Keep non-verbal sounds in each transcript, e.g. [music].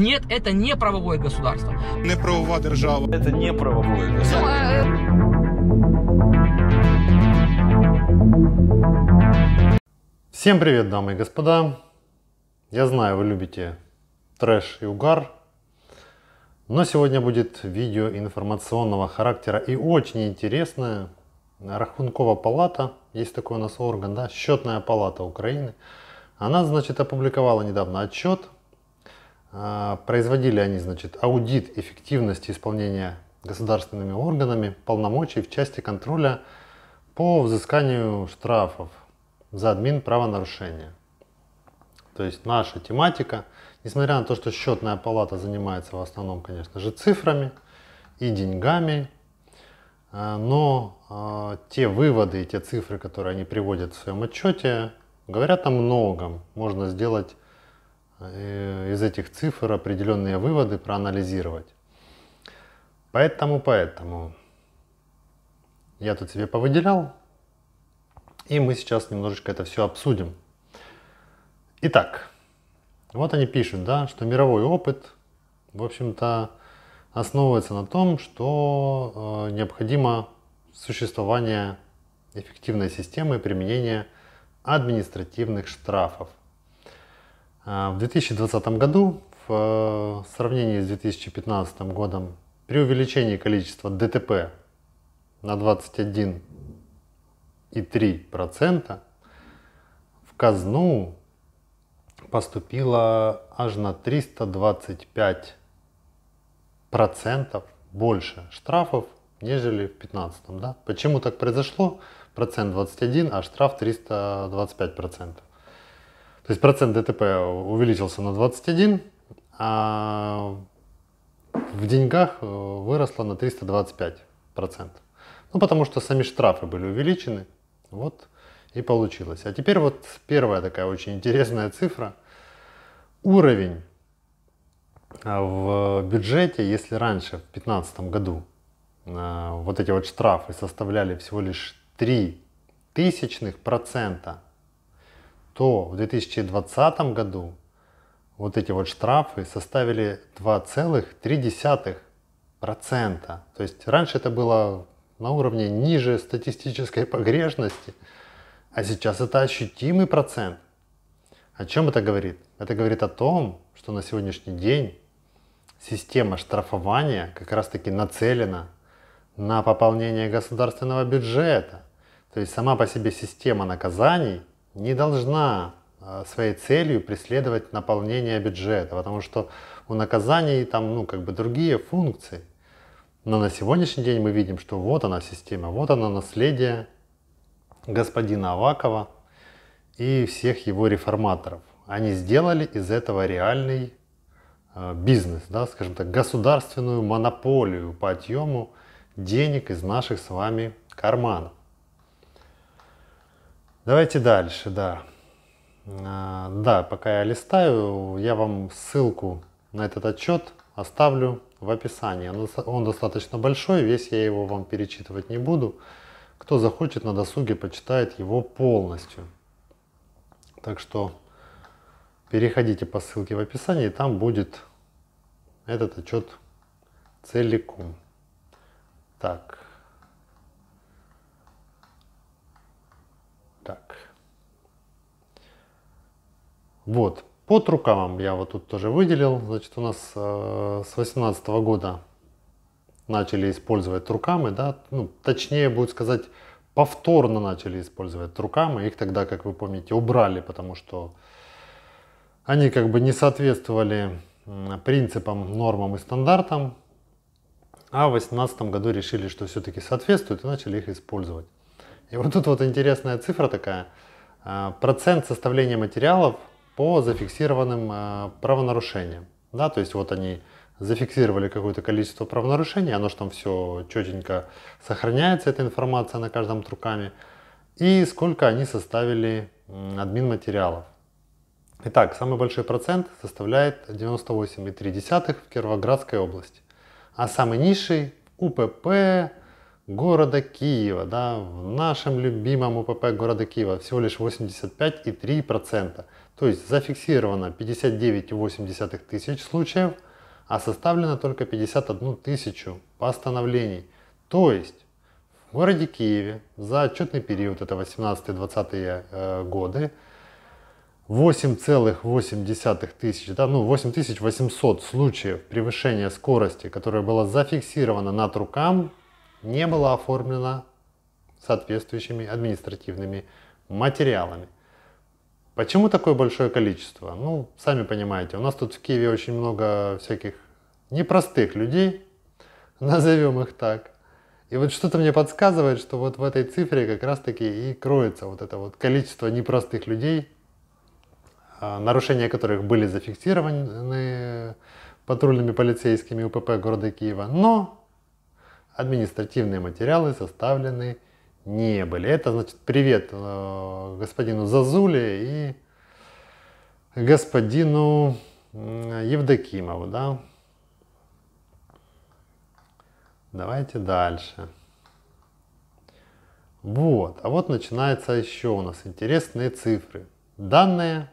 Нет, это не правовое государство. Не правова держава. Это не правовое государство. Всем привет, дамы и господа. Я знаю, вы любите трэш и угар, но сегодня будет видео информационного характера и очень интересное. Рахункова палата, есть такой у нас орган, да, счетная палата Украины. Она, значит, опубликовала недавно отчет а, производили они, значит, аудит эффективности исполнения государственными органами полномочий в части контроля по взысканию штрафов за админ правонарушения. То есть наша тематика, несмотря на то, что счетная палата занимается в основном, конечно же, цифрами и деньгами, а, но а, те выводы и те цифры, которые они приводят в своем отчете, говорят о многом. Можно сделать Э, из этих цифр определенные выводы проанализировать. Поэтому, поэтому я тут себе повыделял, и мы сейчас немножечко это все обсудим. Итак, вот они пишут, да, что мировой опыт, в общем-то, основывается на том, что э, необходимо существование эффективной системы применения административных штрафов. А, в 2020 году, в э, сравнении с 2015 годом, при увеличении количества ДТП на 21,3% в казну поступило аж на 325 процентов больше штрафов, нежели в 2015. Да? Почему так произошло? Процент 21, а штраф 325 процентов. То есть процент ДТП увеличился на 21, а в деньгах э, выросло на 325 процентов. Ну, потому что сами штрафы были увеличены, вот и получилось. А теперь вот первая такая очень интересная цифра. Уровень э, в бюджете, если раньше, в 2015 году, э, вот эти вот штрафы составляли всего лишь 3 тысячных процента то в 2020 году вот эти вот штрафы составили 2,3%. То есть раньше это было на уровне ниже статистической погрешности, а сейчас это ощутимый процент. О чем это говорит? Это говорит о том, что на сегодняшний день система штрафования как раз таки нацелена на пополнение государственного бюджета. То есть сама по себе система наказаний не должна а, своей целью преследовать наполнение бюджета, потому что у наказаний там, ну, как бы другие функции. Но на сегодняшний день мы видим, что вот она система, вот она наследие господина Авакова и всех его реформаторов. Они сделали из этого реальный а, бизнес, да, скажем так, государственную монополию по отъему денег из наших с вами карманов. Давайте дальше, да. А, да, пока я листаю, я вам ссылку на этот отчет оставлю в описании. Он, он достаточно большой, весь я его вам перечитывать не буду. Кто захочет на досуге, почитает его полностью. Так что переходите по ссылке в описании, там будет этот отчет целиком. Так. так. Вот, под рукавом я вот тут тоже выделил. Значит, у нас э, с 18 -го года начали использовать рукамы, да, ну, точнее будет сказать, повторно начали использовать рукамы. Их тогда, как вы помните, убрали, потому что они как бы не соответствовали принципам, нормам и стандартам. А в 2018 году решили, что все-таки соответствуют и начали их использовать. И вот тут вот интересная цифра такая. А, процент составления материалов по зафиксированным а, правонарушениям. Да, то есть вот они зафиксировали какое-то количество правонарушений, оно же там все четенько сохраняется, эта информация на каждом труками, и сколько они составили админ материалов. Итак, самый большой процент составляет 98,3 в Кировоградской области, а самый низший УПП, города Киева, да, в нашем любимом УПП города Киева всего лишь 85,3%. То есть зафиксировано 59,8 тысяч случаев, а составлено только 51 тысячу постановлений. То есть в городе Киеве за отчетный период, это 18-20 э, годы, 8,8 тысяч, да, ну 8800 случаев превышения скорости, которое было зафиксировано над рукам, не была оформлена соответствующими административными материалами. Почему такое большое количество? Ну, сами понимаете, у нас тут в Киеве очень много всяких непростых людей, [laughs] назовем их так. И вот что-то мне подсказывает, что вот в этой цифре как раз-таки и кроется вот это вот количество непростых людей, а, нарушения которых были зафиксированы патрульными полицейскими УПП города Киева, но административные материалы составлены не были. Это значит привет э, господину Зазуле и господину Евдокимову, да. Давайте дальше. Вот, а вот начинается еще у нас интересные цифры. Данные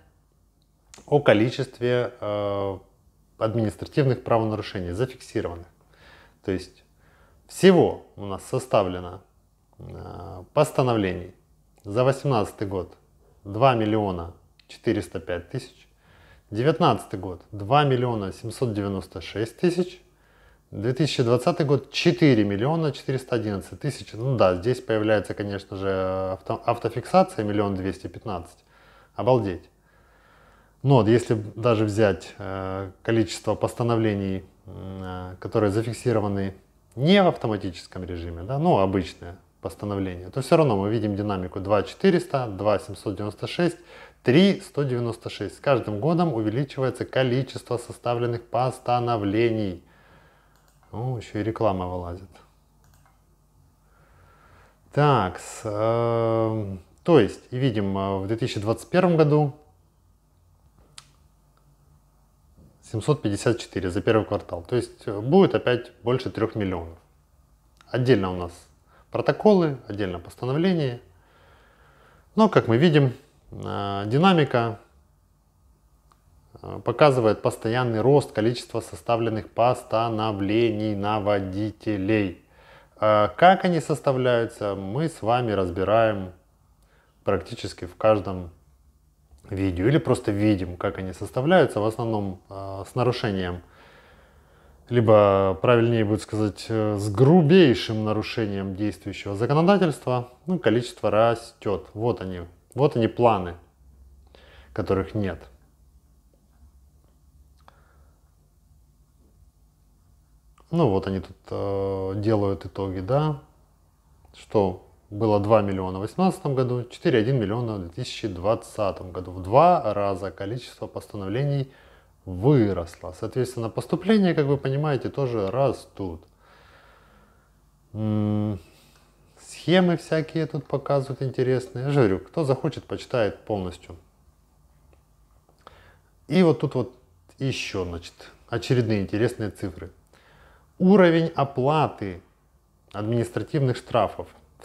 о количестве э, административных правонарушений зафиксированных. То есть всего у нас составлено э, постановлений за 2018 год 2 миллиона 405 тысяч, 2019 год 2 миллиона 796 тысяч, 2020 год 4 миллиона 411 тысяч. Ну да, здесь появляется, конечно же, авто, автофиксация миллион 215. Обалдеть. Но если даже взять э, количество постановлений, э, которые зафиксированы не в автоматическом режиме, да, ну обычное постановление, то все равно мы видим динамику 2400, 2796, 3196. С каждым годом увеличивается количество составленных постановлений. Ну еще и реклама вылазит. Так, э, то есть, и видим, э, в 2021 году 754 за первый квартал. То есть э, будет опять больше 3 миллионов. Отдельно у нас протоколы, отдельно постановление. Но, как мы видим, э, динамика э, показывает постоянный рост количества составленных постановлений на водителей. Как они составляются, мы с вами разбираем практически в каждом видео или просто видим, как они составляются, в основном э, с нарушением, либо, правильнее будет сказать, э, с грубейшим нарушением действующего законодательства, ну, количество растет. Вот они, вот они планы, которых нет. Ну вот они тут э, делают итоги, да, что было 2 миллиона в 2018 году, 4,1 миллиона в 2020 году. В два раза количество постановлений выросло. Соответственно, поступления, как вы понимаете, тоже растут. Схемы всякие тут показывают интересные. Я же говорю, кто захочет, почитает полностью. И вот тут вот еще, значит, очередные интересные цифры. Уровень оплаты административных штрафов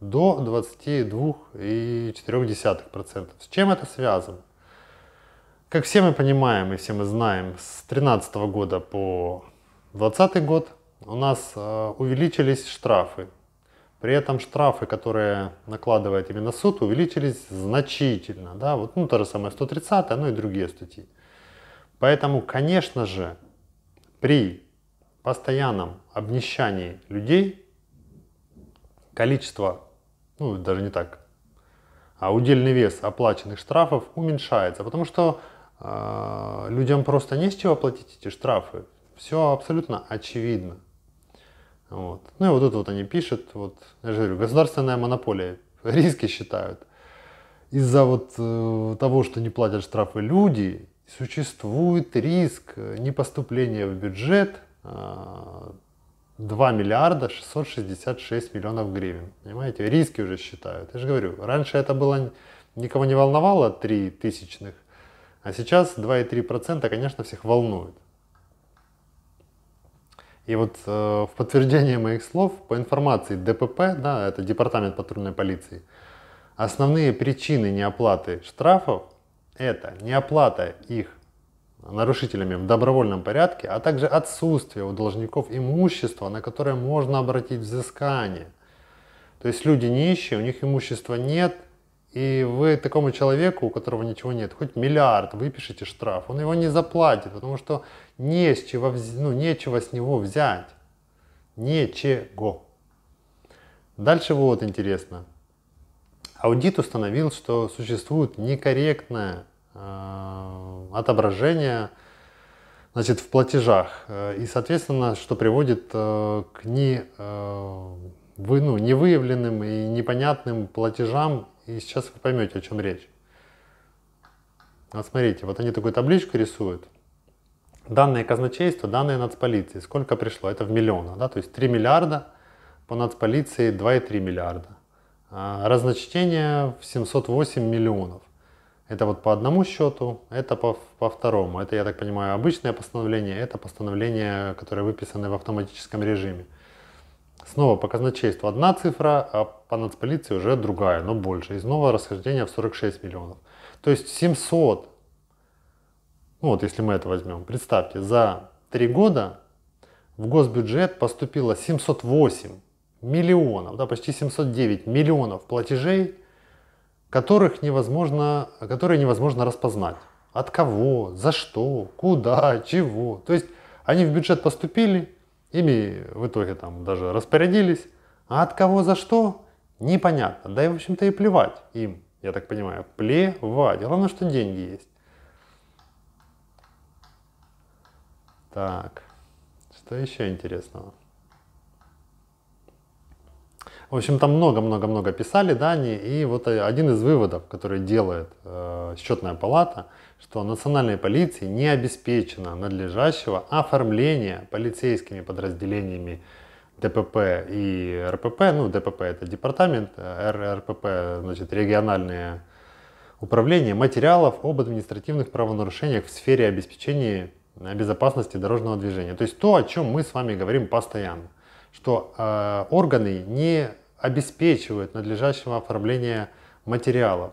до 22,4%. С чем это связано? Как все мы понимаем и все мы знаем, с 2013 года по 2020 год у нас э, увеличились штрафы. При этом штрафы, которые накладывает именно суд, увеличились значительно. Да? Вот, ну, то же самое 130, ну и другие статьи. Поэтому, конечно же, при постоянном обнищании людей количество ну даже не так, а удельный вес оплаченных штрафов уменьшается, потому что э, людям просто не с чего платить эти штрафы. Все абсолютно очевидно. Вот. Ну и вот тут вот они пишут, вот, я же говорю, государственная монополия, [laughs] риски считают. Из-за вот э, того, что не платят штрафы люди, существует риск непоступления в бюджет э, 2 миллиарда 666 миллионов гривен. Понимаете, риски уже считают. Я же говорю, раньше это было, никого не волновало 3 тысячных, а сейчас 2,3% конечно всех волнует. И вот э, в подтверждение моих слов, по информации ДПП, да, это Департамент патрульной полиции, основные причины неоплаты штрафов это неоплата их нарушителями в добровольном порядке, а также отсутствие у должников имущества, на которое можно обратить взыскание. То есть люди нищие, у них имущества нет, и вы такому человеку, у которого ничего нет, хоть миллиард выпишите штраф, он его не заплатит, потому что нечего, ну, нечего с него взять. Нечего. Дальше вот интересно. Аудит установил, что существует некорректное Э, отображения значит, в платежах. Э, и, соответственно, что приводит э, к не, вы, ну, невыявленным и непонятным платежам. И сейчас вы поймете, о чем речь. Вот смотрите, вот они такую табличку рисуют. Данные казначейства, данные нацполиции. Сколько пришло? Это в миллионах, да? То есть 3 миллиарда, по нацполиции 2,3 миллиарда. А разночтение в 708 миллионов. Это вот по одному счету, это по, по второму. Это, я так понимаю, обычное постановление, это постановление, которое выписано в автоматическом режиме. Снова по казначейству одна цифра, а по нацполиции уже другая, но больше. И снова расхождение в 46 миллионов. То есть 700, ну вот если мы это возьмем, представьте, за три года в госбюджет поступило 708 миллионов, да, почти 709 миллионов платежей которых невозможно, которые невозможно распознать. От кого, за что, куда, чего. То есть они в бюджет поступили, ими в итоге там даже распорядились, а от кого за что, непонятно. Да и в общем-то и плевать им, я так понимаю, плевать. Главное, что деньги есть. Так, что еще интересного? В общем, там много-много-много писали Дани, и вот э, один из выводов, который делает э, счетная палата, что национальной полиции не обеспечено надлежащего оформления полицейскими подразделениями ДПП и РПП, ну ДПП это департамент, э, РРПП значит региональные управления материалов об административных правонарушениях в сфере обеспечения безопасности дорожного движения. То есть то, о чем мы с вами говорим постоянно что э, органы не обеспечивают надлежащего оформления материалов.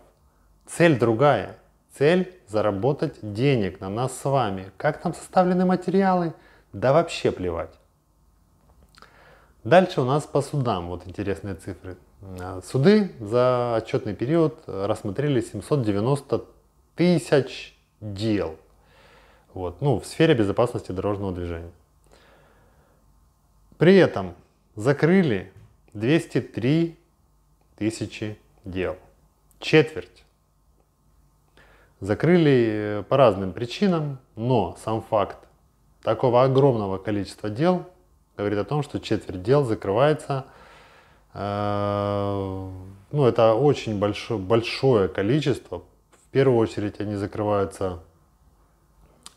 Цель другая. Цель – заработать денег на нас с вами. Как там составлены материалы? Да вообще плевать. Дальше у нас по судам. Вот интересные цифры. Э, суды за отчетный период рассмотрели 790 тысяч дел. Вот, ну, в сфере безопасности дорожного движения. При этом закрыли 203 тысячи дел. Четверть. Закрыли э, по разным причинам, но сам факт такого огромного количества дел говорит о том, что четверть дел закрывается. Э, ну, это очень большое, большое количество. В первую очередь они закрываются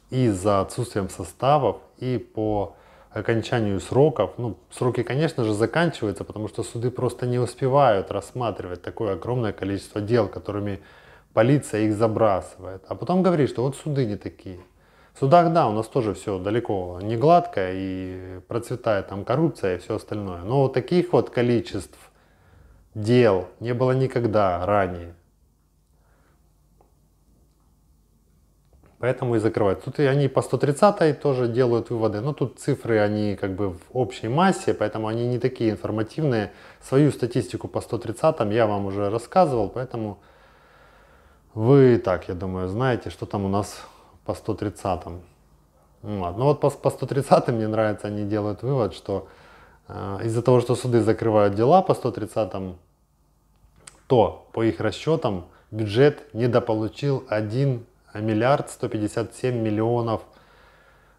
из-за отсутствия составов и по окончанию сроков. Ну, сроки, конечно же, заканчиваются, потому что суды просто не успевают рассматривать такое огромное количество дел, которыми полиция их забрасывает. А потом говорит, что вот суды не такие. В судах, да, у нас тоже все далеко не гладко и процветает там коррупция и все остальное. Но вот таких вот количеств дел не было никогда ранее. поэтому и закрывают. Тут и они по 130 тоже делают выводы, но ну, тут цифры, они как бы в общей массе, поэтому они не такие информативные. Свою статистику по 130 я вам уже рассказывал, поэтому вы и так, я думаю, знаете, что там у нас по 130. м Ну вот по, по 130 мне нравится, они делают вывод, что э, из-за того, что суды закрывают дела по 130, то по их расчетам бюджет недополучил 1 а миллиард 157 миллионов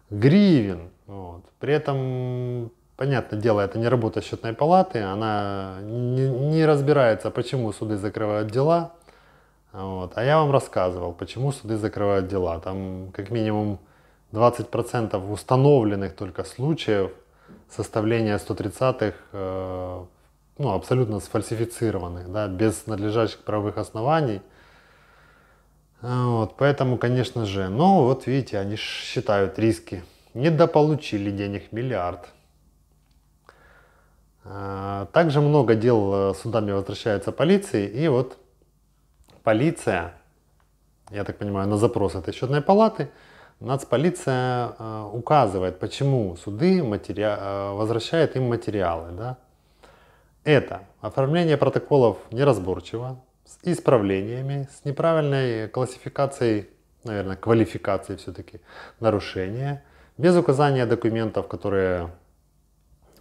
гривен. Вот. При этом, понятное дело, это не работа счетной палаты, она не, не разбирается, почему суды закрывают дела. Вот. А я вам рассказывал, почему суды закрывают дела. Там как минимум 20% установленных только случаев составления 130-х э, ну, абсолютно сфальсифицированных, да, без надлежащих правовых оснований – вот, поэтому, конечно же, но вот видите, они считают риски. Недополучили денег миллиард. А, также много дел э, судами возвращается полиции, и вот полиция, я так понимаю, на запрос этой счетной палаты, нацполиция э, указывает, почему суды матери... Э, возвращают им материалы. Да? Это оформление протоколов неразборчиво, с исправлениями, с неправильной классификацией, наверное, квалификацией все-таки нарушения, без указания документов, которые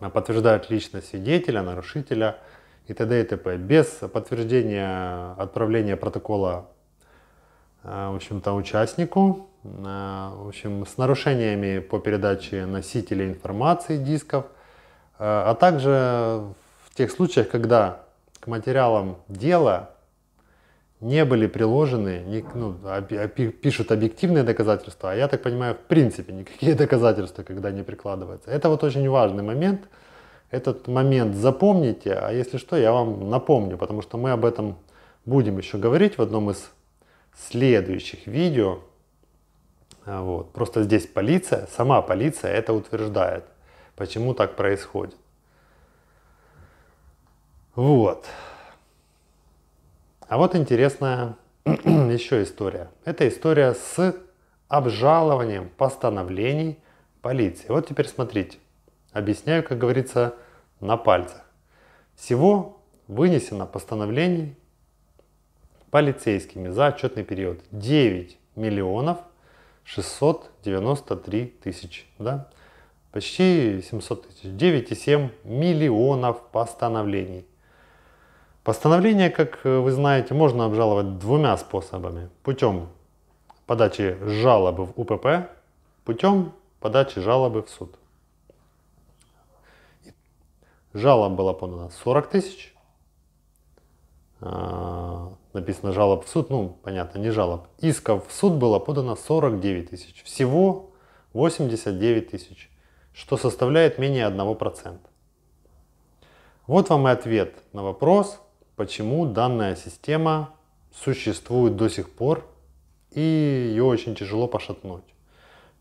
а, подтверждают личность свидетеля, нарушителя и т.д. и т.п. Без подтверждения отправления протокола а, в общем-то, участнику, а, в общем, с нарушениями по передаче носителей информации дисков, а также в тех случаях, когда к материалам дела не были приложены, не, ну, а пишут объективные доказательства, а я так понимаю, в принципе, никакие [laughs] доказательства, когда не прикладываются. Это вот очень важный момент. Этот момент запомните, а если что, я вам напомню, потому что мы об этом будем еще говорить в одном из следующих видео. А, вот. Просто здесь полиция, сама полиция это утверждает, почему так происходит. Вот. А вот интересная [clears throat] еще история. Это история с обжалованием постановлений полиции. Вот теперь смотрите. Объясняю, как говорится, на пальцах. Всего вынесено постановлений полицейскими за отчетный период 9 миллионов 693 тысячи. Да? Почти 700 тысяч. 9,7 миллионов постановлений. Постановление, как э, вы знаете, можно обжаловать двумя способами. Путем подачи жалобы в УПП, путем подачи жалобы в суд. Жалоба была подана 40 тысяч. А, написано жалоб в суд, ну понятно, не жалоб. Исков в суд было подано 49 тысяч. Всего 89 тысяч, что составляет менее 1%. Вот вам и ответ на вопрос, почему данная система существует до сих пор и ее очень тяжело пошатнуть.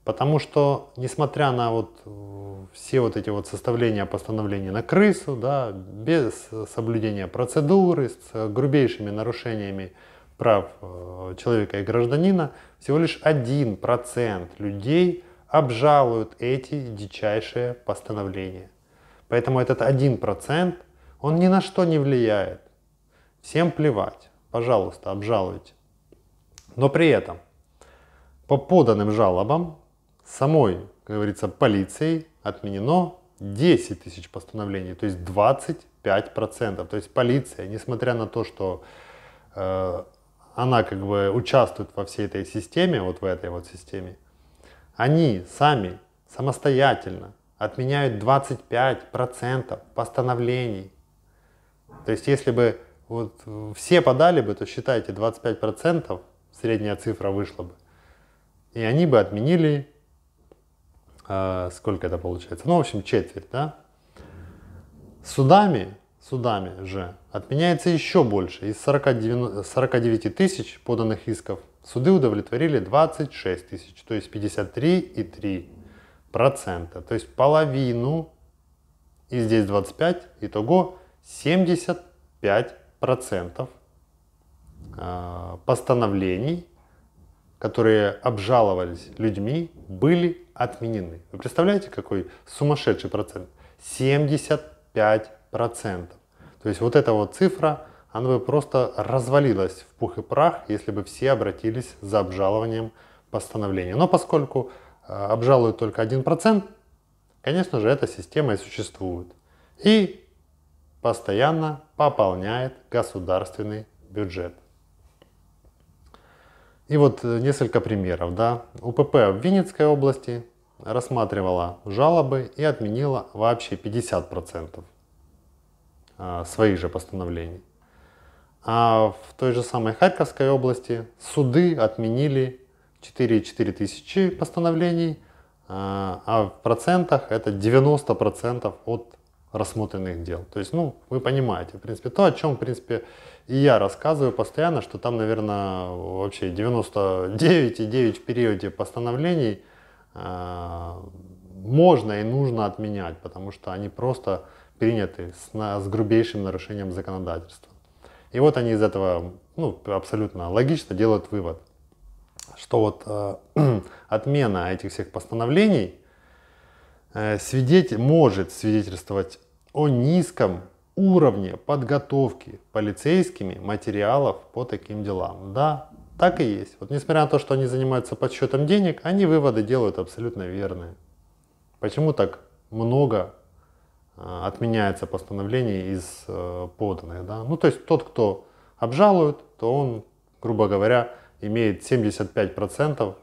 Потому что, несмотря на вот э, все вот эти вот составления постановления на крысу, да, без соблюдения процедуры, с э, грубейшими нарушениями прав э, человека и гражданина, всего лишь один процент людей обжалуют эти дичайшие постановления. Поэтому этот один процент он ни на что не влияет. Всем плевать, пожалуйста, обжалуйте. Но при этом по поданным жалобам самой, как говорится, полицией отменено 10 тысяч постановлений, то есть 25%. То есть полиция, несмотря на то, что э, она как бы участвует во всей этой системе, вот в этой вот системе, они сами самостоятельно отменяют 25% постановлений. То есть если бы вот э, все подали бы, то считайте, 25% средняя цифра вышла бы. И они бы отменили, э, сколько это получается, ну, в общем, четверть, да? Судами, судами же отменяется еще больше. Из 49, 49 тысяч поданных исков суды удовлетворили 26 тысяч, то есть 53,3%. То есть половину, и здесь 25, итого 75 процентов а, постановлений, которые обжаловались людьми, были отменены. Вы представляете, какой сумасшедший процент? 75 процентов. То есть вот эта вот цифра, она бы просто развалилась в пух и прах, если бы все обратились за обжалованием постановления. Но поскольку а, обжалуют только 1%, конечно же, эта система и существует. И постоянно пополняет государственный бюджет. И вот э, несколько примеров. Да. УПП в Винницкой области рассматривала жалобы и отменила вообще 50% а, своих же постановлений. А в той же самой Харьковской области суды отменили 4,4 тысячи постановлений, а, а в процентах это 90% от рассмотренных дел. То есть, ну, вы понимаете, в принципе, то, о чем, в принципе, и я рассказываю постоянно, что там, наверное, вообще 99,9 в периоде постановлений э, можно и нужно отменять, потому что они просто приняты с, на, с грубейшим нарушением законодательства. И вот они из этого, ну, абсолютно логично делают вывод, что вот э, [clears throat] отмена этих всех постановлений – Э, свидетель, может свидетельствовать о низком уровне подготовки полицейскими материалов по таким делам. Да, так и есть. Вот несмотря на то, что они занимаются подсчетом денег, они выводы делают абсолютно верные. Почему так много э, отменяется постановлений из э, поданных? Да? Ну, то есть тот, кто обжалует, то он, грубо говоря, имеет 75%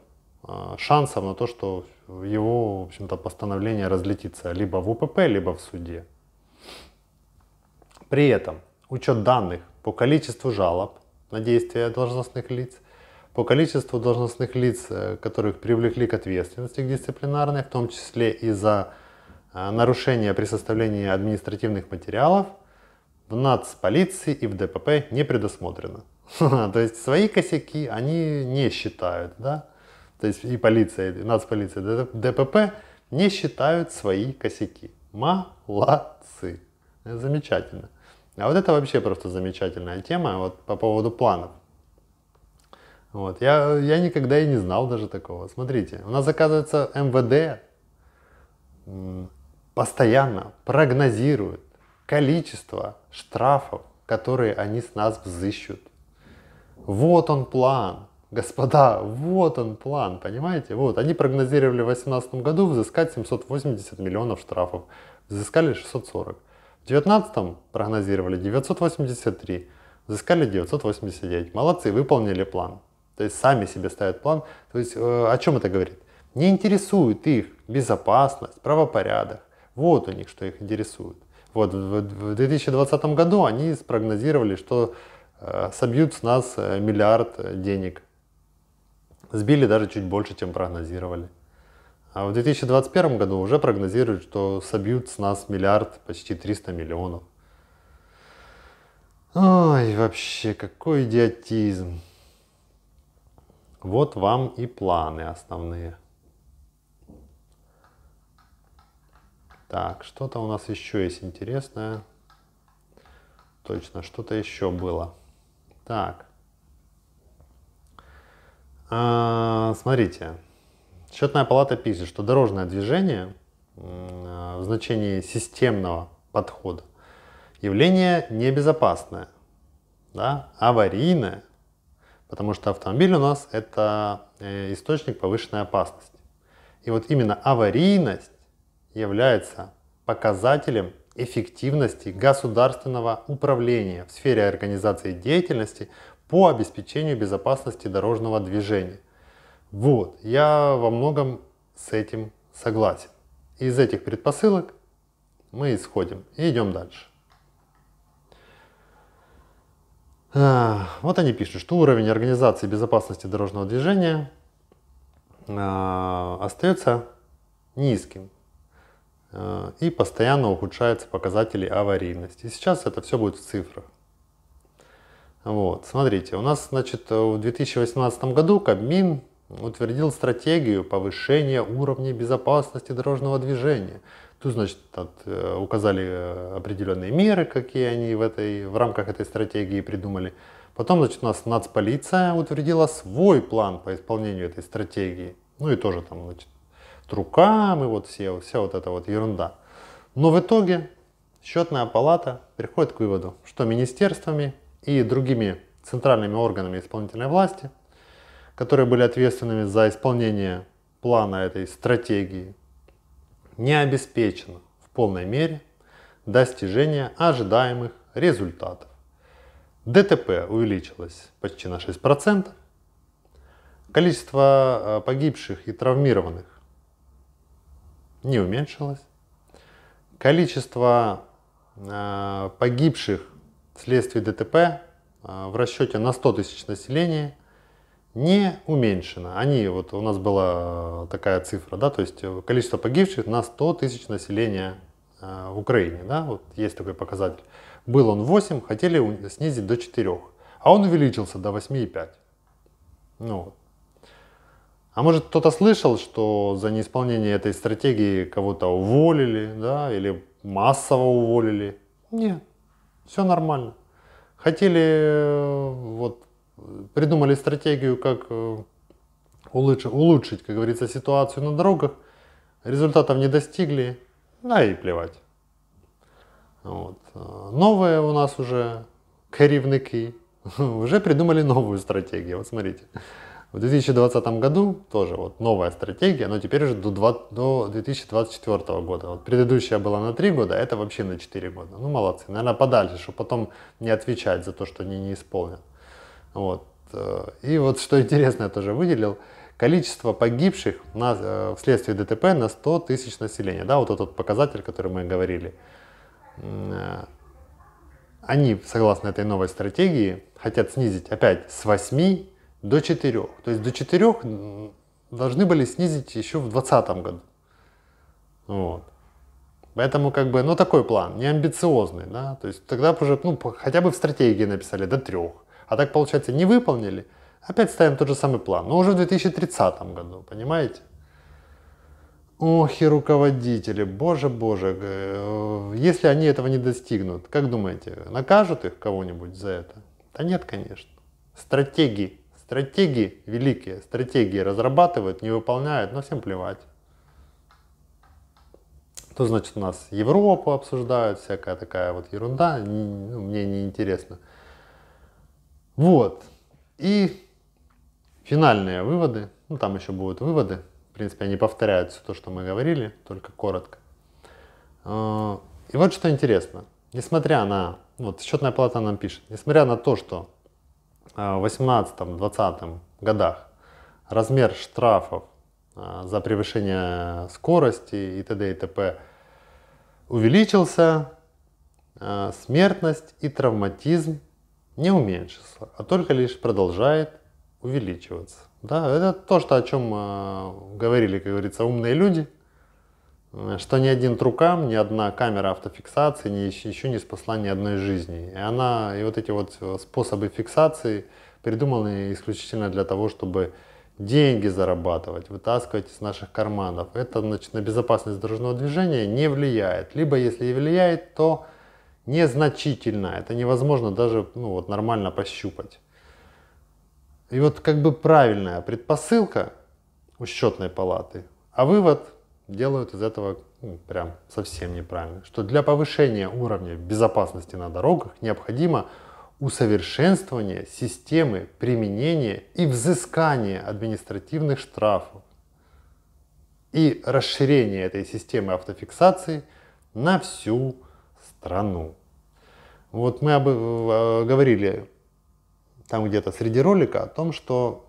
шансов на то, что его, в общем-то, постановление разлетится либо в УПП, либо в суде. При этом учет данных по количеству жалоб на действия должностных лиц, по количеству должностных лиц, э, которых привлекли к ответственности к дисциплинарной, в том числе и за э, нарушения при составлении административных материалов, в НАЦ, полиции и в ДПП не предусмотрено. [laughs] То есть свои косяки они не считают, да? то есть и полиция, и нацполиция, ДПП не считают свои косяки. Молодцы. Это замечательно. А вот это вообще просто замечательная тема вот по поводу планов. Вот. Я, я никогда и не знал даже такого. Смотрите, у нас оказывается МВД постоянно прогнозирует количество штрафов, которые они с нас взыщут. Вот он план, Господа, вот он план, понимаете? Вот, они прогнозировали в 2018 году взыскать 780 миллионов штрафов, взыскали 640. В 2019 прогнозировали 983, взыскали 989. Молодцы, выполнили план. То есть сами себе ставят план. То есть э, о чем это говорит? Не интересует их безопасность, правопорядок. Вот у них что их интересует. Вот в 2020 году они спрогнозировали, что э, собьют с нас э, миллиард денег Сбили даже чуть больше, чем прогнозировали. А в 2021 году уже прогнозируют, что собьют с нас миллиард, почти 300 миллионов. Ой, вообще, какой идиотизм. Вот вам и планы основные. Так, что-то у нас еще есть интересное. Точно, что-то еще было. Так. А, смотрите, счетная палата пишет, что дорожное движение а, в значении системного подхода явление небезопасное, да, аварийное, потому что автомобиль у нас это э, источник повышенной опасности. И вот именно аварийность является показателем эффективности государственного управления в сфере организации деятельности по обеспечению безопасности дорожного движения. Вот, я во многом с этим согласен. Из этих предпосылок мы исходим и идем дальше. А, вот они пишут, что уровень организации безопасности дорожного движения а, остается низким а, и постоянно ухудшаются показатели аварийности. сейчас это все будет в цифрах. Вот, смотрите, у нас, значит, в 2018 году Кабмин утвердил стратегию повышения уровня безопасности дорожного движения. Тут, значит, от, э, указали э, определенные меры, какие они в, этой, в рамках этой стратегии придумали. Потом, значит, у нас нацполиция утвердила свой план по исполнению этой стратегии. Ну и тоже там, значит, трукам и вот все, вся вот эта вот ерунда. Но в итоге счетная палата приходит к выводу, что министерствами и другими центральными органами исполнительной власти, которые были ответственными за исполнение плана этой стратегии, не обеспечено в полной мере достижение ожидаемых результатов. ДТП увеличилось почти на 6%, количество э, погибших и травмированных не уменьшилось, количество э, погибших вследствие ДТП а, в расчете на 100 тысяч населения не уменьшено. Они, вот у нас была такая цифра, да, то есть количество погибших на 100 тысяч населения а, в Украине, да, вот есть такой показатель. Был он 8, хотели снизить до 4, а он увеличился до 8,5. Ну вот. А может кто-то слышал, что за неисполнение этой стратегии кого-то уволили, да, или массово уволили? Нет. Все нормально. Хотели, э, вот, придумали стратегию, как э, улучшить, улучшить, как говорится, ситуацию на дорогах. Результатов не достигли, да ну и плевать. Вот. Э, Новые у нас уже керівники [laughs] уже придумали новую стратегию. Вот смотрите. В 2020 году тоже вот новая стратегия, но теперь уже до, 20, до 2024 года. Вот предыдущая была на 3 года, а это вообще на 4 года. Ну, молодцы. Наверное, подальше, чтобы потом не отвечать за то, что они не исполнят. Вот. Э, и вот что интересно, я тоже выделил, количество погибших на, э, вследствие ДТП на 100 тысяч населения. Да, вот этот показатель, который мы говорили. Э, они, согласно этой новой стратегии, хотят снизить опять с 8 до 4. То есть до 4 должны были снизить еще в 2020 году. Вот. Поэтому как бы, ну такой план, не амбициозный, да, то есть тогда уже, ну хотя бы в стратегии написали до трех, а так получается не выполнили, опять ставим тот же самый план, но уже в 2030 году, понимаете? Ох и руководители, боже, боже, э, если они этого не достигнут, как думаете, накажут их кого-нибудь за это? Да нет, конечно. Стратегии Стратегии великие, стратегии разрабатывают, не выполняют, но всем плевать. То значит у нас Европу обсуждают, всякая такая вот ерунда, ну, мне не интересно. Вот. И финальные выводы, ну там еще будут выводы, в принципе они повторяют все то, что мы говорили, только коротко. А, и вот что интересно, несмотря на, вот счетная палата нам пишет, несмотря на то, что 18-20 э, годах размер штрафов э, за превышение скорости и т.д. и т.п. увеличился, э, смертность и травматизм не уменьшился, а только лишь продолжает увеличиваться. Да, это то, что, о чем говорили, как говорится, умные люди – Э, что ни один трукам, ни одна камера автофиксации ни, еще не спасла ни одной жизни. И, она, и вот эти вот э, способы фиксации придуманы исключительно для того, чтобы деньги зарабатывать, вытаскивать из наших карманов. Это значит, на безопасность дорожного движения не влияет. Либо если и влияет, то незначительно. Это невозможно даже ну, вот, нормально пощупать. И вот как бы правильная предпосылка у счетной палаты, а вывод – делают из этого ну, прям совсем неправильно, что для повышения уровня безопасности на дорогах необходимо усовершенствование системы применения и взыскания административных штрафов и расширение этой системы автофиксации на всю страну. Вот мы об, э, э, говорили там где-то среди ролика о том, что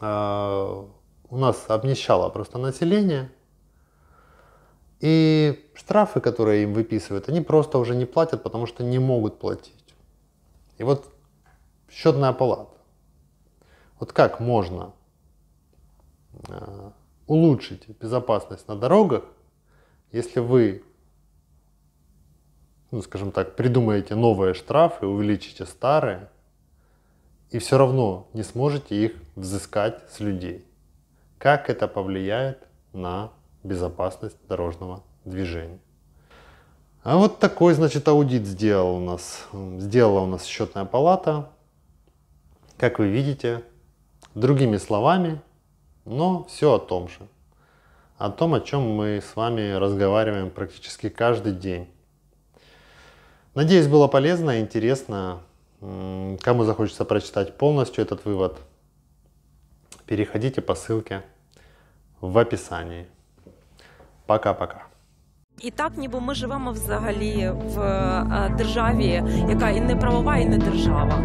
э, у нас обнищало просто население, и штрафы, которые им выписывают, они просто уже не платят, потому что не могут платить. И вот счетная палата. Вот как можно э, улучшить безопасность на дорогах, если вы, ну, скажем так, придумаете новые штрафы, увеличите старые, и все равно не сможете их взыскать с людей. Как это повлияет на безопасность дорожного движения. А вот такой, значит, аудит сделал у нас, сделала у нас счетная палата. Как вы видите, другими словами, но все о том же. О том, о чем мы с вами разговариваем практически каждый день. Надеюсь, было полезно и интересно. Кому захочется прочитать полностью этот вывод, переходите по ссылке в описании. Пока-пока. І так, ніби ми живемо взагалі в державі, яка і не правова, і не держава.